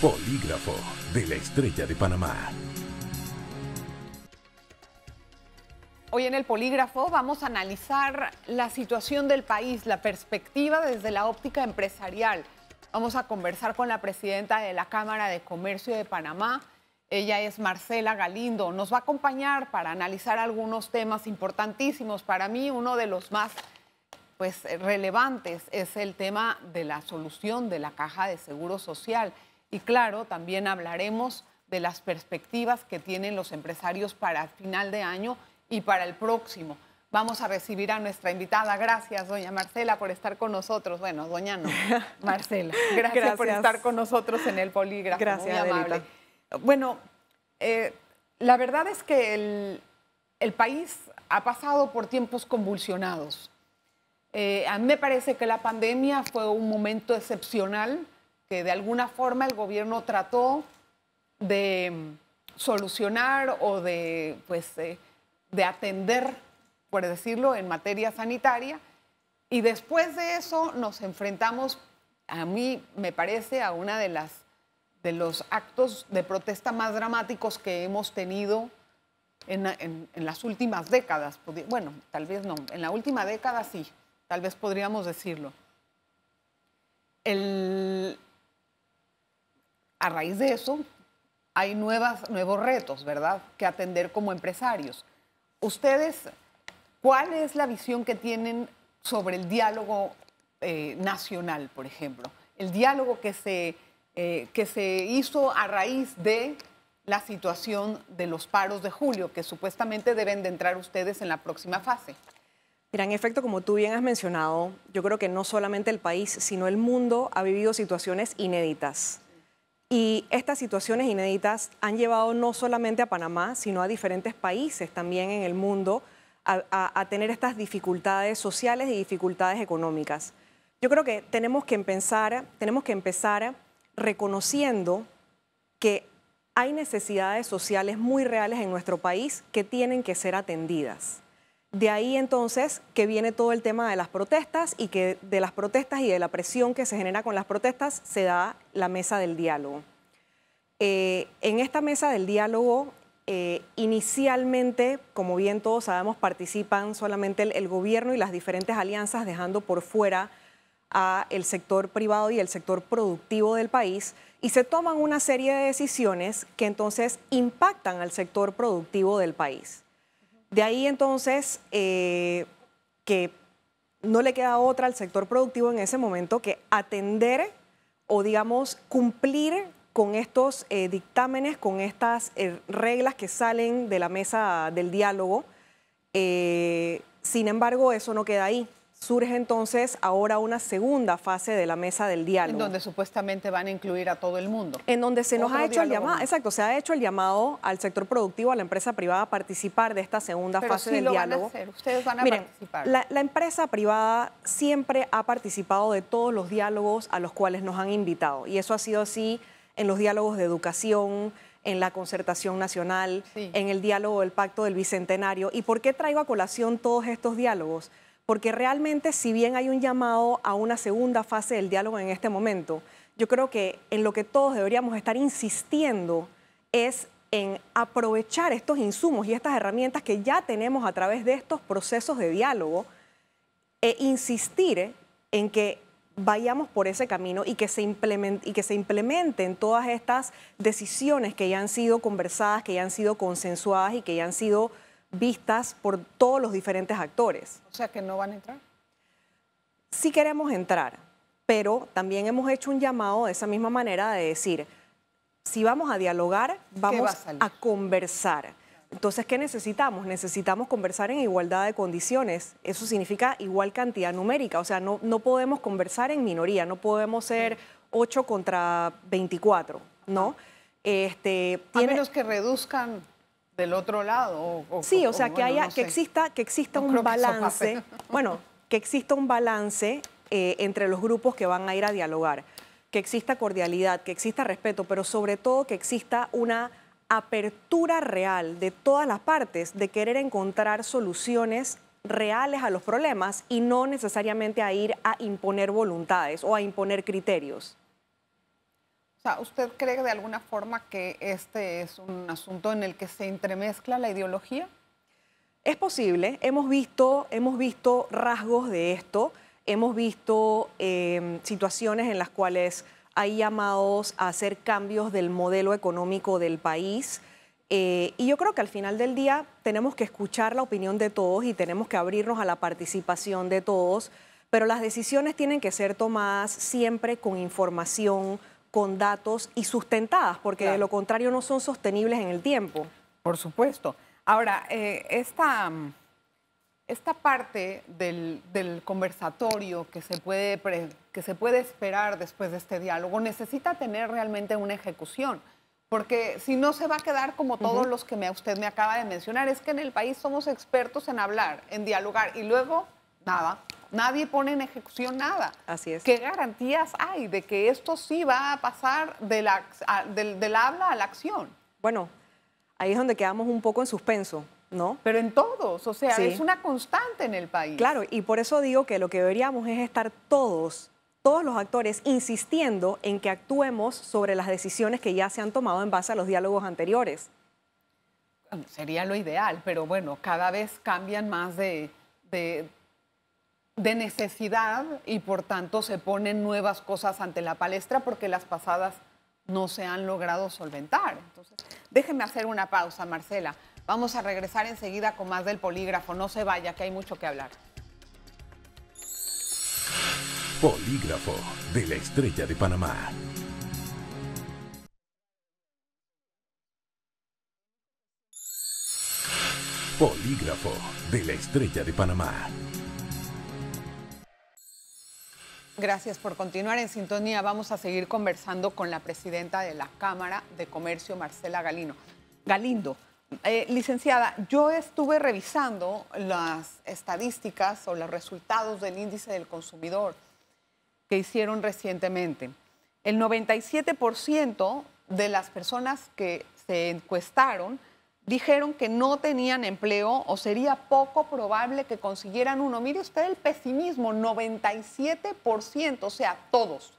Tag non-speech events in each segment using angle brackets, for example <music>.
Polígrafo de la Estrella de Panamá. Hoy en el Polígrafo vamos a analizar la situación del país, la perspectiva desde la óptica empresarial. Vamos a conversar con la presidenta de la Cámara de Comercio de Panamá. Ella es Marcela Galindo. Nos va a acompañar para analizar algunos temas importantísimos. Para mí, uno de los más pues, relevantes es el tema de la solución de la caja de seguro social. Y claro, también hablaremos de las perspectivas que tienen los empresarios para el final de año y para el próximo. Vamos a recibir a nuestra invitada. Gracias, doña Marcela, por estar con nosotros. Bueno, doña no, <laughs> Marcela. Gracias, por estar con nosotros en el polígrafo. Gracias, Muy amable. Bueno, eh, la verdad es que el, país ha pasado por tiempos convulsionados. Eh, a mí me parece que la pandemia fue un momento excepcional que de alguna forma el gobierno trató de mm, solucionar o de, pues, eh, de atender, por decirlo, en materia sanitaria. Y después de eso nos enfrentamos, a mí me parece, a una de las de los actos de protesta más dramáticos que hemos tenido en, en las últimas décadas. Bueno, tal vez no, en la última década sí, tal vez podríamos decirlo. El, a raíz de eso hay nuevas, nuevos retos, ¿verdad?, que atender como empresarios. Ustedes, ¿cuál es la visión que tienen sobre el diálogo eh, nacional, por ejemplo? El diálogo que se, eh, que se hizo a raíz de la situación de los paros de julio, que supuestamente deben de entrar ustedes en la próxima fase. Mira, en efecto, como tú bien has mencionado, yo creo que no solamente el país, sino el mundo ha vivido situaciones inéditas. Y estas situaciones inéditas han llevado no solamente a Panamá, sino a diferentes países también en el mundo a, tener estas dificultades sociales y dificultades económicas. Yo creo que tenemos que, tenemos que empezar reconociendo que hay necesidades sociales muy reales en nuestro país que tienen que ser atendidas. De ahí entonces que viene todo el tema de las protestas y que de las protestas y de la presión que se genera con las protestas se da la mesa del diálogo. Eh, en esta mesa del diálogo, eh, inicialmente, como bien todos sabemos, participan solamente el, gobierno y las diferentes alianzas, dejando por fuera a el sector privado y el sector productivo del país y se toman una serie de decisiones que entonces impactan al sector productivo del país. De ahí entonces eh, que no le queda otra al sector productivo en ese momento que atender o digamos cumplir con estos eh, dictámenes, con estas eh, reglas que salen de la mesa del diálogo. sin embargo, eso no queda ahí surge entonces ahora una segunda fase de la mesa del diálogo. En donde supuestamente van a incluir a todo el mundo. En donde se nos ha hecho el llamado, exacto, se ha hecho el llamado al sector productivo, a la empresa privada a participar de esta segunda fase del diálogo. Van Ustedes van a participar. La, empresa privada siempre ha participado de todos los diálogos a los cuales nos han invitado. Y eso ha sido así en los diálogos de educación, en la concertación nacional, en el diálogo del Pacto del Bicentenario. ¿Y por qué traigo a colación todos estos diálogos? porque realmente si bien hay un llamado a una segunda fase del diálogo en este momento, yo creo que en lo que todos deberíamos estar insistiendo es en aprovechar estos insumos y estas herramientas que ya tenemos a través de estos procesos de diálogo e insistir en que vayamos por ese camino y que, se y que implementen todas estas decisiones que ya han sido conversadas, que ya han sido consensuadas y que ya han sido vistas por todos los diferentes actores. O sea que no van a entrar. Sí queremos entrar, pero también hemos hecho un llamado de esa misma manera de decir, si vamos a dialogar, vamos a, conversar. Entonces, ¿qué necesitamos? Necesitamos conversar en igualdad de condiciones. Eso significa igual cantidad numérica. O sea, no, no podemos conversar en minoría, no podemos ser 8 contra 24, ¿no? Este, menos que reduzcan del otro lado. sí, o, sea, que, haya, que, exista, que exista un balance, <laughs> bueno, que exista un balance eh, entre los grupos que van a ir a dialogar, que exista cordialidad, que exista respeto, pero sobre todo que exista una apertura real de todas las partes de querer encontrar soluciones reales a los problemas y no necesariamente a ir a imponer voluntades o a imponer criterios. ¿usted cree de alguna forma que este es un asunto en el que se entremezcla la ideología? Es posible, hemos visto, hemos visto rasgos de esto, hemos visto em, situaciones en las cuales hay llamados a hacer cambios del modelo económico del país. Eh, y yo creo que al final del día tenemos que escuchar la opinión de todos y tenemos que abrirnos a la participación de todos, pero las decisiones tienen que ser tomadas siempre con información, con datos y sustentadas, porque de lo contrario no son sostenibles en el tiempo. Por supuesto. Ahora, eh, esta, parte del, conversatorio que se, puede que se puede esperar después de este diálogo necesita tener realmente una ejecución, porque si no se va a quedar como todos los que me, usted me acaba de mencionar, es que en el país somos expertos en hablar, en dialogar, y luego nada. Nadie pone en ejecución nada. Así es. ¿Qué garantías hay de que esto sí va a pasar de la, del, del habla a la acción? Bueno, ahí es donde quedamos un poco en suspenso. ¿No? Pero en todos, o sea, es una constante en el país. Claro, y por eso digo que lo que deberíamos es estar todos, todos los actores, insistiendo en que actuemos sobre las decisiones que ya se han tomado en base a los diálogos anteriores. Sería lo ideal, pero bueno, cada vez cambian más de, de de necesidad y por tanto se ponen nuevas cosas ante la palestra porque las pasadas no se han logrado solventar. Entonces, déjeme hacer una pausa, Marcela. Vamos a regresar enseguida con más del polígrafo. No se vaya, que hay mucho que hablar. Polígrafo de la Estrella de Panamá. Polígrafo de la Estrella de Panamá. Gracias por continuar en sintonía. Vamos a seguir conversando con la presidenta de la Cámara de Comercio, Marcela Galino. Galindo. Eh, licenciada, yo estuve revisando las estadísticas o los resultados del índice del consumidor que hicieron recientemente. El 97% de las personas que se encuestaron dijeron que no tenían empleo o sería poco probable que consiguieran uno. Mire usted el pesimismo, 97%, o sea, todos.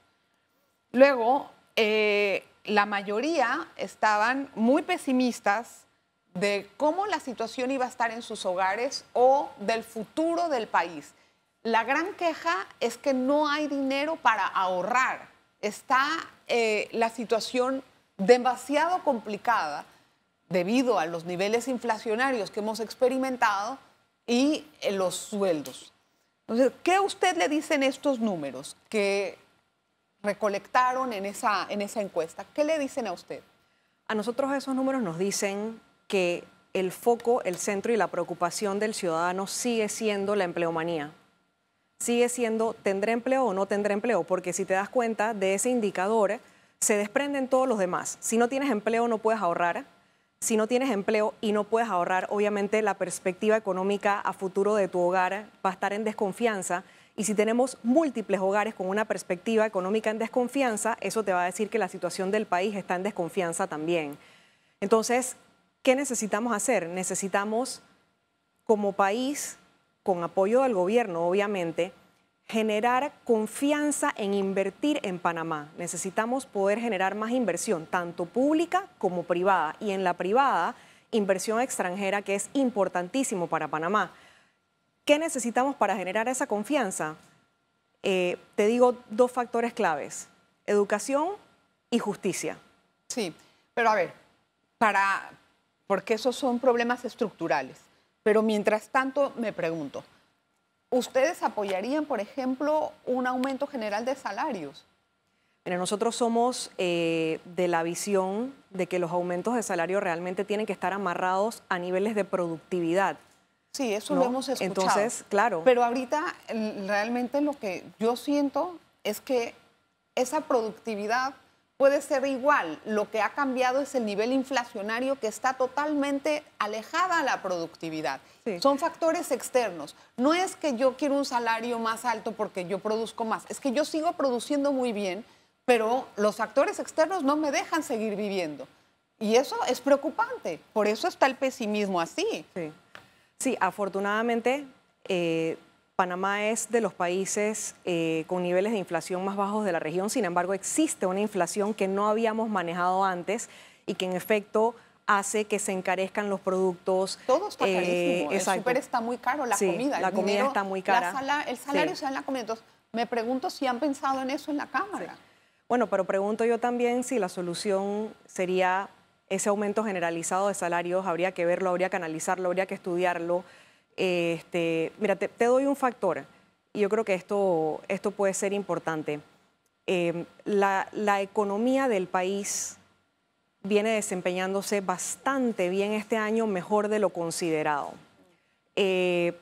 Luego, eh, la mayoría estaban muy pesimistas de cómo la situación iba a estar en sus hogares o del futuro del país. La gran queja es que no hay dinero para ahorrar. Está eh, la situación demasiado complicada debido a los niveles inflacionarios que hemos experimentado y eh, los sueldos. Entonces, ¿qué usted le dicen estos números que recolectaron en esa, en esa encuesta? ¿Qué le dicen a usted? A nosotros esos números nos dicen que el foco, el centro y la preocupación del ciudadano sigue siendo la empleomanía. Sigue siendo, ¿tendré empleo o no tendré empleo? Porque si te das cuenta de ese indicador, se desprenden todos los demás. Si no tienes empleo no puedes ahorrar, si no tienes empleo y no puedes ahorrar, obviamente la perspectiva económica a futuro de tu hogar va a estar en desconfianza. Y si tenemos múltiples hogares con una perspectiva económica en desconfianza, eso te va a decir que la situación del país está en desconfianza también. Entonces, ¿qué necesitamos hacer? Necesitamos, como país, con apoyo del gobierno, obviamente, generar confianza en invertir en Panamá. Necesitamos poder generar más inversión, tanto pública como privada. Y en la privada, inversión extranjera, que es importantísimo para Panamá. ¿Qué necesitamos para generar esa confianza? Eh, te digo dos factores claves, educación y justicia. Sí, pero a ver, para, porque esos son problemas estructurales. Pero mientras tanto, me pregunto, ¿Ustedes apoyarían, por ejemplo, un aumento general de salarios? Mira, nosotros somos eh, de la visión de que los aumentos de salario realmente tienen que estar amarrados a niveles de productividad. Sí, eso lo hemos escuchado. Entonces, claro. Pero ahorita realmente lo que yo siento es que esa productividad puede ser igual. Lo que ha cambiado es el nivel inflacionario que está totalmente alejada a la productividad. Son factores externos. No es que yo quiero un salario más alto porque yo produzco más. Es que yo sigo produciendo muy bien, pero los factores externos no me dejan seguir viviendo. Y eso es preocupante. Por eso está el pesimismo así. Sí, afortunadamente... Eh, Panamá es de los países eh, con niveles de inflación más bajos de la región, sin embargo existe una inflación que no habíamos manejado antes y que en efecto hace que se encarezcan los productos. Todo está eh, carísimo, el súper está muy caro, la comida. La comida está muy cara. el salario se da en la comida. Entonces, me pregunto si han pensado en eso en la Cámara. Bueno, pero pregunto yo también si la solución sería ese aumento generalizado de salarios, habría que verlo, habría que analizarlo, habría que estudiarlo. Este, mira, te, doy un factor y yo creo que esto, esto puede ser importante. Em, la, economía del país viene desempeñándose bastante bien este año, mejor de lo considerado. Eh,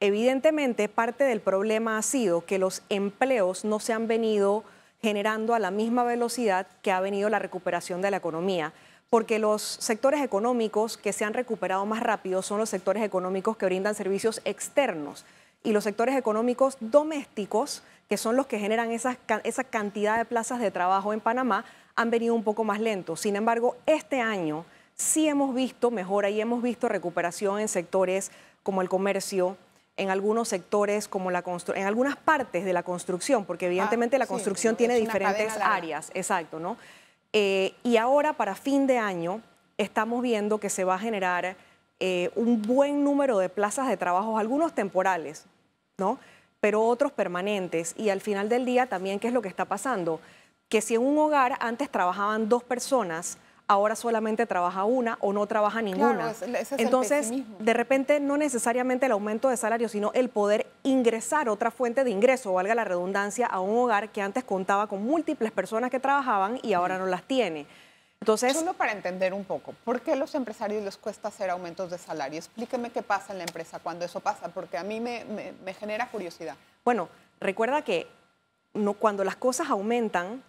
evidentemente, parte del problema ha sido que los empleos no se han venido generando a la misma velocidad que ha venido la recuperación de la economía porque los sectores económicos que se han recuperado más rápido son los sectores económicos que brindan servicios externos y los sectores económicos domésticos, que son los que generan esas, esa cantidad de plazas de trabajo en Panamá, han venido un poco más lentos. Sin embargo, este año sí hemos visto mejora y hemos visto recuperación en sectores como el comercio, en algunos sectores como la en algunas partes de la construcción, porque ah, evidentemente la construcción tiene diferentes áreas, exacto, ¿no? Eh, y ahora para fin de año estamos viendo que se va a generar eh, un buen número de plazas de trabajo, algunos temporales, ¿no? pero otros permanentes. Y al final del día también, ¿qué es lo que está pasando? Que si en un hogar antes trabajaban dos personas, ahora solamente trabaja una o no trabaja ninguna. Entonces, de repente, no necesariamente el aumento de salario, sino el poder ingresar otra fuente de ingreso, valga la redundancia, a un hogar que antes contaba con múltiples personas que trabajaban y ahora no las tiene. Entonces, Solo para entender un poco, ¿por qué a los empresarios les cuesta hacer aumentos de salario? Explíqueme qué pasa en la empresa cuando eso pasa, porque a mí me, genera curiosidad. Bueno, recuerda que cuando las cosas aumentan,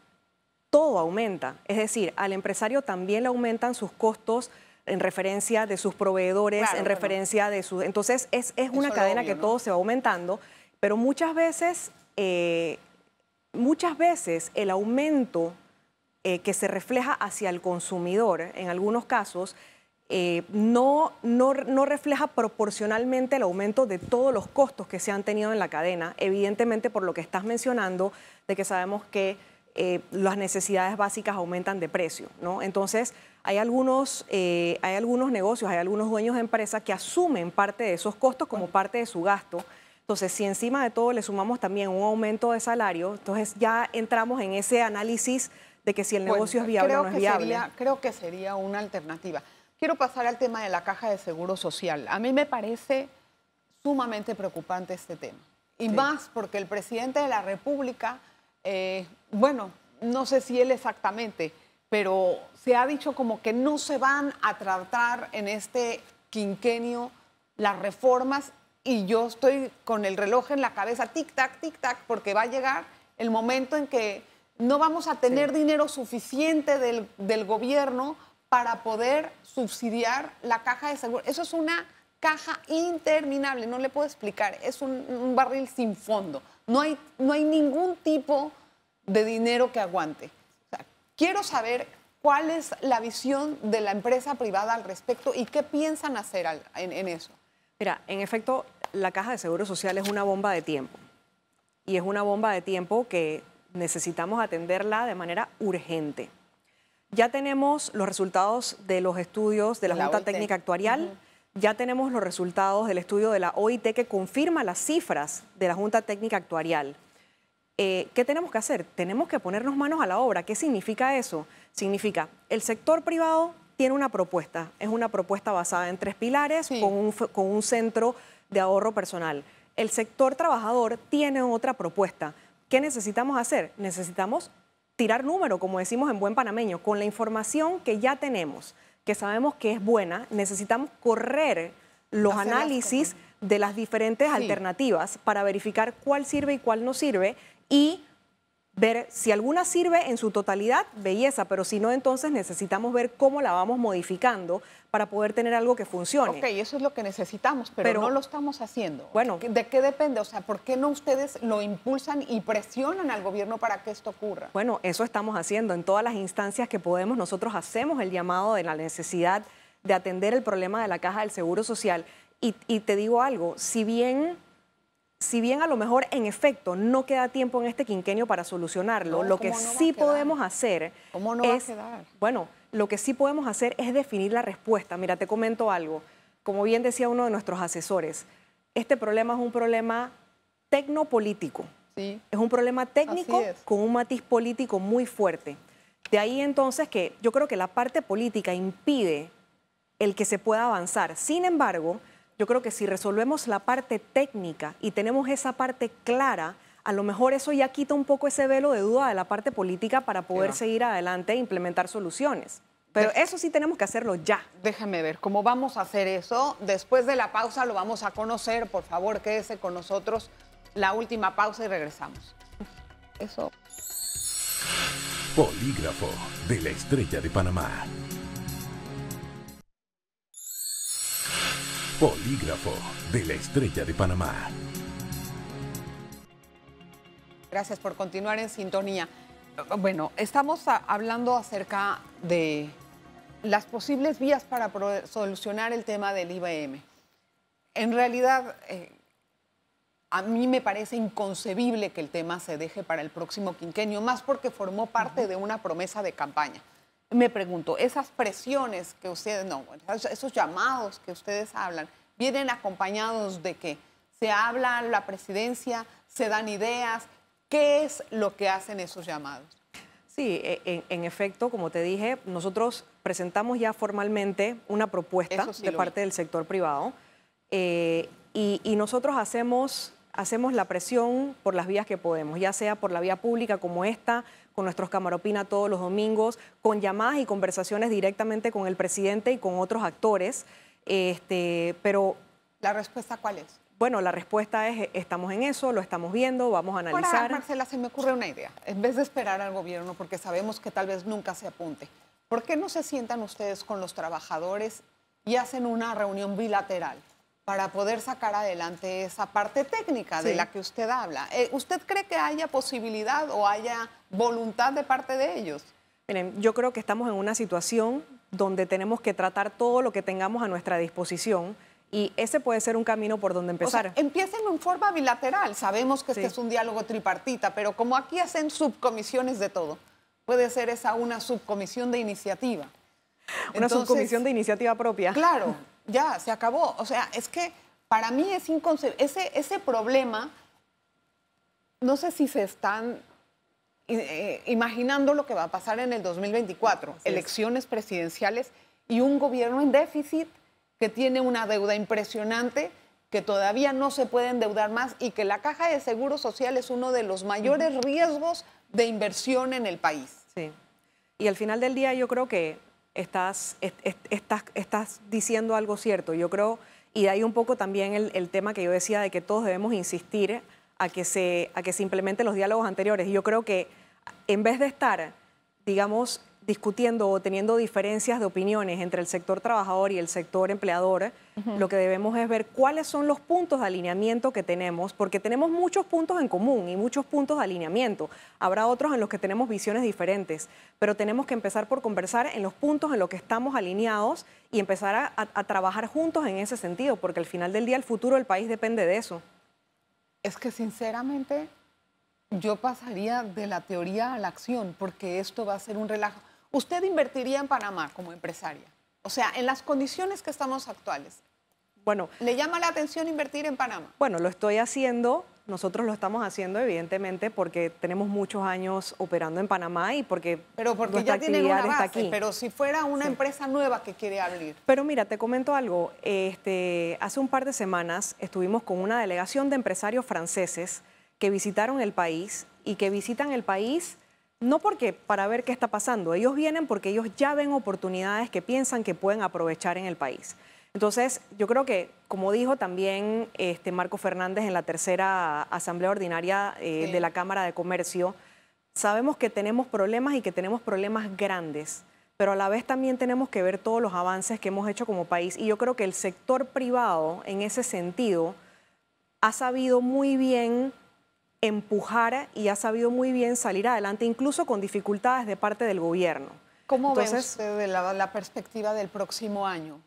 todo aumenta. Es decir, al empresario también le aumentan sus costos en referencia de sus proveedores, en referencia de sus... Entonces es, es una cadena que todo se va aumentando, pero muchas veces, eh, muchas veces el aumento eh, que se refleja hacia el consumidor, en algunos casos, eh, no, no, no, refleja proporcionalmente el aumento de todos los costos que se han tenido en la cadena, evidentemente por lo que estás mencionando, de que sabemos que eh, las necesidades básicas aumentan de precio, ¿no? Entonces, hay algunos, eh, hay algunos negocios, hay algunos dueños de empresas que asumen parte de esos costos como parte de su gasto. Entonces, si encima de todo le sumamos también un aumento de salario, entonces ya entramos en ese análisis de que si el negocio es viable o no es viable. creo que sería una alternativa. Quiero pasar al tema de la caja de seguro social. A mí me parece sumamente preocupante este tema. Y más porque el presidente de la República eh, bueno, no sé si él exactamente, pero se ha dicho como que no se van a tratar en este quinquenio las reformas y yo estoy con el reloj en la cabeza, tic-tac, tic-tac, porque va a llegar el momento en que no vamos a tener dinero suficiente del, gobierno para poder subsidiar la caja de seguro. Eso es una caja interminable, no le puedo explicar, es un, barril sin fondo. No hay, no hay ningún tipo de dinero que aguante. quiero saber cuál es la visión de la empresa privada al respecto y qué piensan hacer en, eso. Mira, en efecto, la caja de seguro social es una bomba de tiempo. Y es una bomba de tiempo que necesitamos atenderla de manera urgente. Ya tenemos los resultados de los estudios de la, Junta Técnica Actuarial, ya tenemos los resultados del estudio de la OIT que confirma las cifras de la Junta Técnica Actuarial. Eh, ¿Qué tenemos que hacer? Tenemos que ponernos manos a la obra. ¿Qué significa eso? Significa, el sector privado tiene una propuesta. Es una propuesta basada en tres pilares con, un, centro de ahorro personal. El sector trabajador tiene otra propuesta. ¿Qué necesitamos hacer? Necesitamos tirar número, como decimos en buen panameño, con la información que ya tenemos, que sabemos que es buena, necesitamos correr los análisis de las diferentes alternativas para verificar cuál sirve y cuál no sirve y ver si alguna sirve en su totalidad, belleza, pero si no, entonces necesitamos ver cómo la vamos modificando para poder tener algo que funcione. Ok, eso es lo que necesitamos, pero, no lo estamos haciendo. Bueno. ¿De qué depende? O sea, ¿por qué no ustedes lo impulsan y presionan al gobierno para que esto ocurra? Bueno, eso estamos haciendo. En todas las instancias que podemos, nosotros hacemos el llamado de la necesidad de atender el problema de la caja del Seguro Social. y te digo algo, si bien si bien a lo mejor en efecto no queda tiempo en este quinquenio para solucionarlo, lo que sí podemos hacer es, bueno, lo que sí podemos hacer es definir la respuesta. Mira, te comento algo. Como bien decía uno de nuestros asesores, este problema es un problema tecnopolítico. Sí. Es un problema técnico con un matiz político muy fuerte. De ahí entonces que yo creo que la parte política impide el que se pueda avanzar. Sin embargo, yo creo que si resolvemos la parte técnica y tenemos esa parte clara, a lo mejor eso ya quita un poco ese velo de duda de la parte política para poder seguir adelante e implementar soluciones. Pero eso sí tenemos que hacerlo ya. Déjame ver cómo vamos a hacer eso. Después de la pausa lo vamos a conocer. Por favor, quédese con nosotros. La última pausa y regresamos. Eso. Polígrafo de la estrella de Panamá. Polígrafo de la Estrella de Panamá. Gracias por continuar en sintonía. Bueno, estamos hablando acerca de las posibles vías para solucionar el tema del IBM. En realidad, eh, a mí me parece inconcebible que el tema se deje para el próximo quinquenio, más porque formó parte de una promesa de campaña me pregunto, esas presiones que ustedes, no, esos llamados que ustedes hablan, ¿vienen acompañados de qué? ¿Se habla la presidencia? ¿Se dan ideas? ¿Qué es lo que hacen esos llamados? Sí, e, en, efecto, como te dije, nosotros presentamos ya formalmente una propuesta de parte del sector privado eh, y, nosotros hacemos, hacemos la presión por las vías que podemos, ya sea por la vía pública como esta, con nuestros camaropinas todos los domingos, con llamadas y conversaciones directamente con el presidente y con otros actores. Este, pero. ¿La respuesta cuál es? Bueno, la respuesta es estamos en eso, lo estamos viendo, vamos a analizar. Marcela, se me ocurre una idea. En vez de esperar al gobierno, porque sabemos que tal vez nunca se apunte, ¿por qué no se sientan ustedes con los trabajadores y hacen una reunión bilateral? para poder sacar adelante esa parte técnica de la que usted habla. Eh, ¿Usted cree que haya posibilidad o haya voluntad de parte de ellos? Miren, yo creo que estamos en una situación donde tenemos que tratar todo lo que tengamos a nuestra disposición. Y ese puede ser un camino por donde empezar. O empiecen en forma bilateral. Sabemos que este es un diálogo tripartita, pero como aquí hacen subcomisiones de todo, puede ser esa una subcomisión de iniciativa. Una subcomisión de iniciativa propia. Claro, <laughs> ya, se acabó. O sea, es que para mí es inconcebible. Ese, problema, no sé si se están eh, eh, imaginando lo que va a pasar en el 2024. Elecciones presidenciales y un gobierno en déficit que tiene una deuda impresionante que todavía no se puede endeudar más y que la caja de seguro social es uno de los mayores riesgos de inversión en el país. Sí. Y al final del día yo creo que estás, estás, estás diciendo algo cierto. Yo creo, y de ahí un poco también el, el, tema que yo decía de que todos debemos insistir a que, se, a que se implementen los diálogos anteriores. yo creo que en vez de estar, digamos, discutiendo o teniendo diferencias de opiniones entre el sector trabajador y el sector empleador, lo que debemos es ver cuáles son los puntos de alineamiento que tenemos, porque tenemos muchos puntos en común y muchos puntos de alineamiento. Habrá otros en los que tenemos visiones diferentes, pero tenemos que empezar por conversar en los puntos en los que estamos alineados y empezar a, a trabajar juntos en ese sentido, porque al final del día el futuro del país depende de eso. Es que sinceramente yo pasaría de la teoría a la acción, porque esto va a ser un relajo ¿Usted invertiría en Panamá como empresaria? O sea, en las condiciones que estamos actuales. Bueno, ¿le llama la atención invertir en Panamá? Bueno, lo estoy haciendo nosotros lo estamos haciendo, evidentemente, porque tenemos muchos años operando en Panamá y porque, pero porque ya aquí. Pero si fuera una empresa nueva que quiere abrir. Pero mira, te comento algo. Este, hace un par de semanas estuvimos con una delegación de empresarios franceses que visitaron el país y que visitan el país no porque para ver qué está pasando, ellos vienen porque ellos ya ven oportunidades que piensan que pueden aprovechar en el país. Entonces, yo creo que, como dijo también este Marco Fernández en la tercera Asamblea Ordinaria eh, de la Cámara de Comercio, sabemos que tenemos problemas y que tenemos problemas grandes, pero a la vez también tenemos que ver todos los avances que hemos hecho como país y yo creo que el sector privado, en ese sentido, ha sabido muy bien empujar y ha sabido muy bien salir adelante, incluso con dificultades de parte del gobierno. ¿Cómo Entonces, ve usted la, perspectiva del próximo año?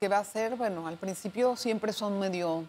¿Qué va a ser? Bueno, al principio siempre son medio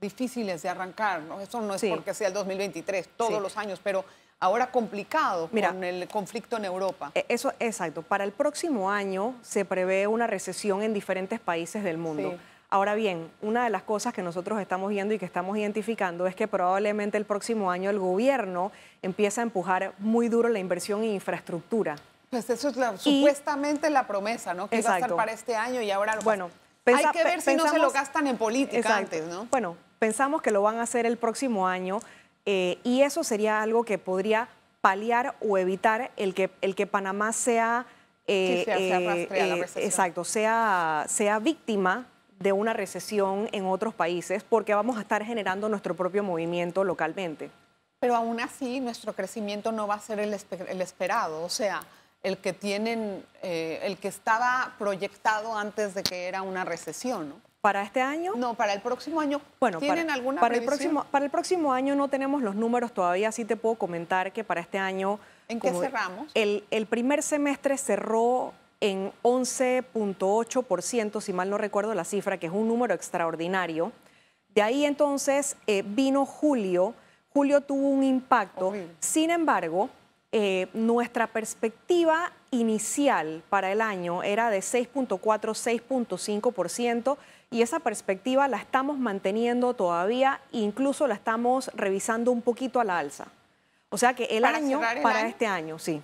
difíciles de arrancar, ¿no? Eso no es porque sea el 2023, todos los años, pero ahora complicado con el conflicto en Europa. E, eso, exacto. Para el próximo año se prevé una recesión en diferentes países del mundo. Ahora bien, una de las cosas que nosotros estamos viendo y que estamos identificando es que probablemente el próximo año el gobierno empieza a empujar muy duro la inversión en infraestructura. Pues eso es supuestamente la promesa, ¿no? Que va a estar para este año y ahora lo bueno, Hay que ver si no se lo gastan en política antes, ¿no? Bueno, pensamos que lo van a hacer el próximo año eh, y eso sería algo que podría paliar o evitar el que, el que Panamá sea... Eh, eh, exacto, sea, sea víctima de una recesión en otros países porque vamos a estar generando nuestro propio movimiento localmente. Pero aún así nuestro crecimiento no va a ser el, esperado, o sea, el que tienen, eh, el que estaba proyectado antes de que era una recesión, ¿no? ¿Para este año? No, para el próximo año. Bueno, ¿Tienen para, alguna para el próximo Para el próximo año no tenemos los números todavía, sí te puedo comentar que para este año... ¿En qué cerramos? El, el primer semestre cerró en 11.8%, si mal no recuerdo la cifra, que es un número extraordinario. De ahí entonces eh, vino julio. Julio tuvo un impacto. Sin embargo, eh, nuestra perspectiva inicial para el año era de 6.4, 6.5% y esa perspectiva la estamos manteniendo todavía, incluso la estamos revisando un poquito a la alza. O sea que el año para este año, sí.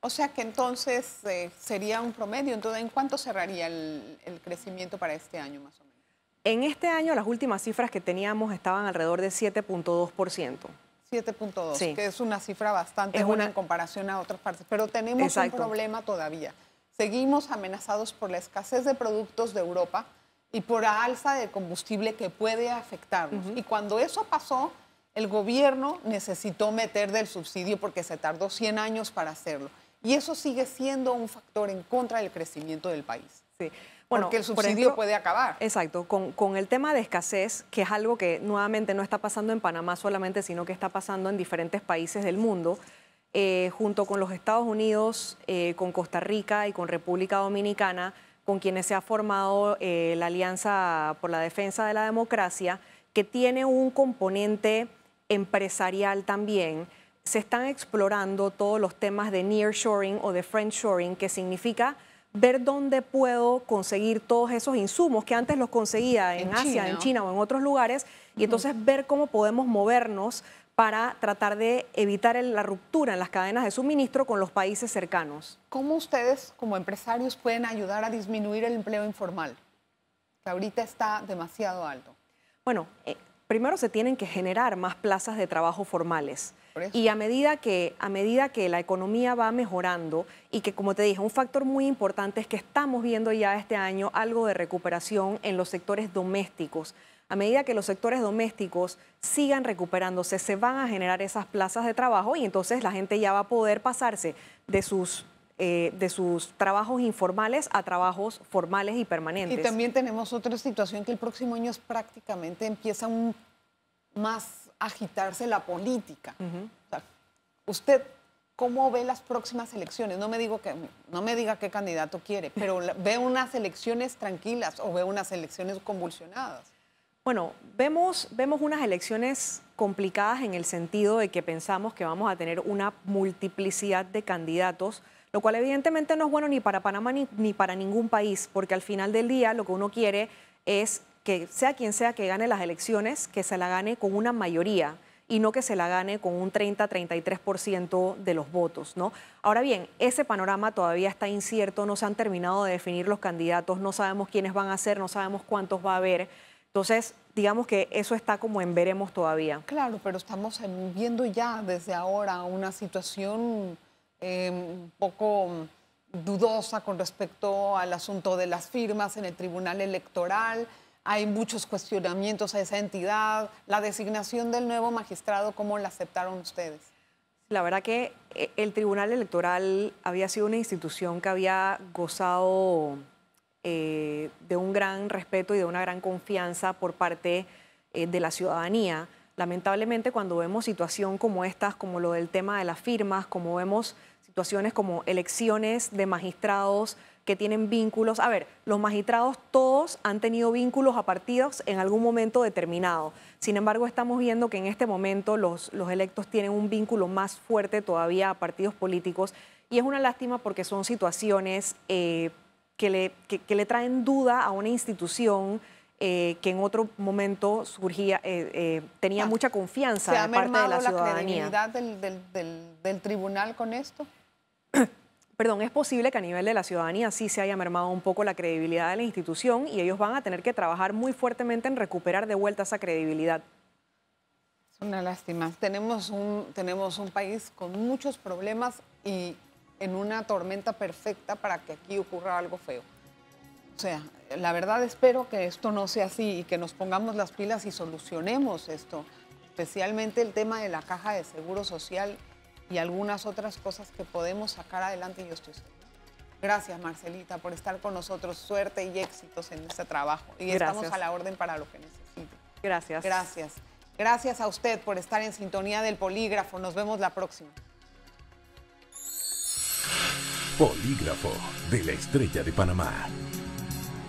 O sea que entonces eh, sería un promedio. Entonces, ¿en cuánto cerraría el, crecimiento para este año más o menos? En este año las últimas cifras que teníamos estaban alrededor de 7.2%. 7.2, que es una cifra bastante buena en comparación a otras partes, pero tenemos un problema todavía. Seguimos amenazados por la escasez de productos de Europa y por la alza de combustible que puede afectarnos. Y cuando eso pasó, el gobierno necesitó meter del subsidio porque se tardó 100 años para hacerlo. Y eso sigue siendo un factor en contra del crecimiento del país. Sí. Bueno, porque el subsidio puede acabar. Exacto, con, con, el tema de escasez, que es algo que nuevamente no está pasando en Panamá solamente, sino que está pasando en diferentes países del mundo, eh, junto con los Estados Unidos, eh, con Costa Rica y con República Dominicana, con quienes se ha formado eh, la Alianza por la Defensa de la Democracia, que tiene un componente empresarial también se están explorando todos los temas de near shoring o de friendshoring, que significa ver dónde puedo conseguir todos esos insumos que antes los conseguía en, Asia, en China o en otros lugares, y entonces ver cómo podemos movernos para tratar de evitar la ruptura en las cadenas de suministro con los países cercanos. ¿Cómo ustedes como empresarios pueden ayudar a disminuir el empleo informal, que ahorita está demasiado alto? Bueno, eh, primero se tienen que generar más plazas de trabajo formales. Y a medida, que, a medida que la economía va mejorando y que, como te dije, un factor muy importante es que estamos viendo ya este año algo de recuperación en los sectores domésticos. A medida que los sectores domésticos sigan recuperándose, se van a generar esas plazas de trabajo y entonces la gente ya va a poder pasarse de sus eh, de sus trabajos informales a trabajos formales y permanentes. Y también tenemos otra situación que el próximo año es prácticamente empieza un más agitarse la política. usted, ¿cómo ve las próximas elecciones? No me, digo que, no me diga qué candidato quiere, pero ¿ve unas elecciones tranquilas o ve unas elecciones convulsionadas? Bueno, vemos, vemos unas elecciones complicadas en el sentido de que pensamos que vamos a tener una multiplicidad de candidatos, lo cual evidentemente no es bueno ni para Panamá ni, ni para ningún país, porque al final del día lo que uno quiere es que sea quien sea que gane las elecciones, que se la gane con una mayoría y no que se la gane con un 30-33% de los votos. ¿no? Ahora bien, ese panorama todavía está incierto, no se han terminado de definir los candidatos, no sabemos quiénes van a ser, no sabemos cuántos va a haber. Entonces, digamos que eso está como en veremos todavía. Claro, pero estamos viendo ya desde ahora una situación un eh, poco dudosa con respecto al asunto de las firmas en el Tribunal Electoral hay muchos cuestionamientos a esa entidad, la designación del nuevo magistrado, ¿cómo la aceptaron ustedes? La verdad que eh, el Tribunal Electoral había sido una institución que había gozado eh, de un gran respeto y de una gran confianza por parte eh, de la ciudadanía. Lamentablemente cuando vemos situación como estas, como lo del tema de las firmas, como vemos situaciones como elecciones de magistrados, que tienen vínculos. A ver, los magistrados todos han tenido vínculos a partidos en algún momento determinado. Sin embargo, estamos viendo que en este momento los, electos tienen un vínculo más fuerte todavía a partidos políticos y es una lástima porque son situaciones eh, que, le, le, traen duda a una institución. Eh, que en otro momento surgía, eh, tenía ah, mucha confianza de parte de la, ciudadanía. la credibilidad del tribunal con esto? perdón, es posible que a nivel de la ciudadanía sí se haya mermado un poco la credibilidad de la institución y ellos van a tener que trabajar muy fuertemente en recuperar de vuelta esa credibilidad. Es una lástima. Tenemos un, tenemos un país con muchos problemas y en una tormenta perfecta para que aquí ocurra algo feo. O sea, la verdad espero que esto no sea así y que nos pongamos las pilas y solucionemos esto, especialmente el tema de la caja de seguro social y algunas otras cosas que podemos sacar adelante yo estoy Gracias Marcelita por estar con nosotros, suerte y éxitos en este trabajo y estamos a la orden para lo que necesite. Gracias. Gracias. Gracias a usted por estar en sintonía del polígrafo. Nos vemos la próxima. Polígrafo de la Estrella de Panamá.